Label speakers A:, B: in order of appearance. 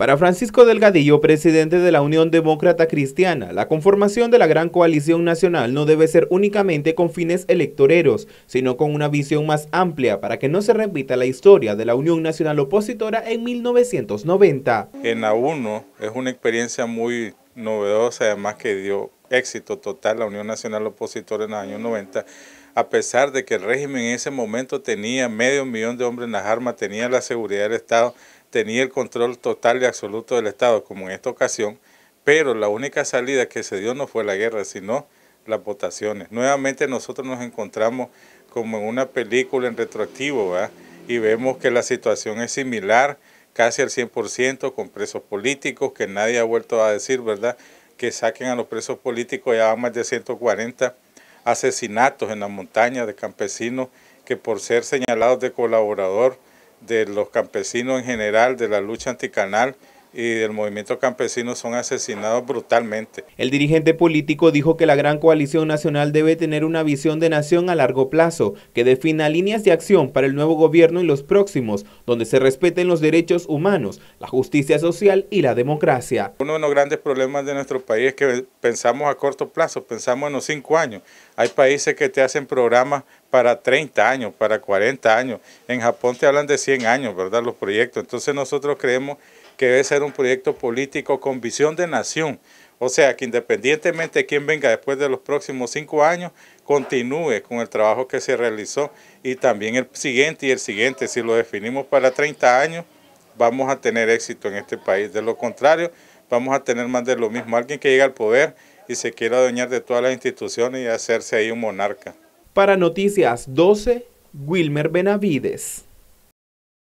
A: Para Francisco Delgadillo, presidente de la Unión Demócrata Cristiana, la conformación de la gran coalición nacional no debe ser únicamente con fines electoreros, sino con una visión más amplia para que no se repita la historia de la Unión Nacional Opositora en 1990.
B: En la 1 es una experiencia muy novedosa, además que dio éxito total la Unión Nacional Opositora en los años 90 a pesar de que el régimen en ese momento tenía medio millón de hombres en las armas, tenía la seguridad del Estado, tenía el control total y absoluto del Estado, como en esta ocasión, pero la única salida que se dio no fue la guerra, sino las votaciones. Nuevamente nosotros nos encontramos como en una película en retroactivo, ¿verdad? y vemos que la situación es similar, casi al 100%, con presos políticos, que nadie ha vuelto a decir, ¿verdad?, que saquen a los presos políticos, ya van más de 140 asesinatos en la montaña de campesinos que por ser señalados de colaborador de los campesinos en general, de la lucha anticanal y del movimiento campesino son asesinados brutalmente. El dirigente político
A: dijo que la gran coalición nacional debe tener una visión de nación a largo plazo, que defina líneas de acción para el nuevo gobierno y los próximos, donde se respeten los derechos humanos, la justicia social y la democracia.
B: Uno de los grandes problemas de nuestro país es que pensamos a corto plazo, pensamos en los cinco años. Hay países que te hacen programas para 30 años, para 40 años. En Japón te hablan de 100 años, ¿verdad? Los proyectos. Entonces nosotros creemos que debe ser un proyecto político con visión de nación. O sea, que independientemente de quién venga después de los próximos cinco años, continúe con el trabajo que se realizó y también el siguiente y el siguiente. Si lo definimos para 30 años, vamos a tener éxito en este país. De lo contrario, vamos a tener más de lo mismo. Alguien que llega al poder y se quiera adueñar de todas las instituciones y hacerse ahí un monarca.
A: Para Noticias 12, Wilmer Benavides.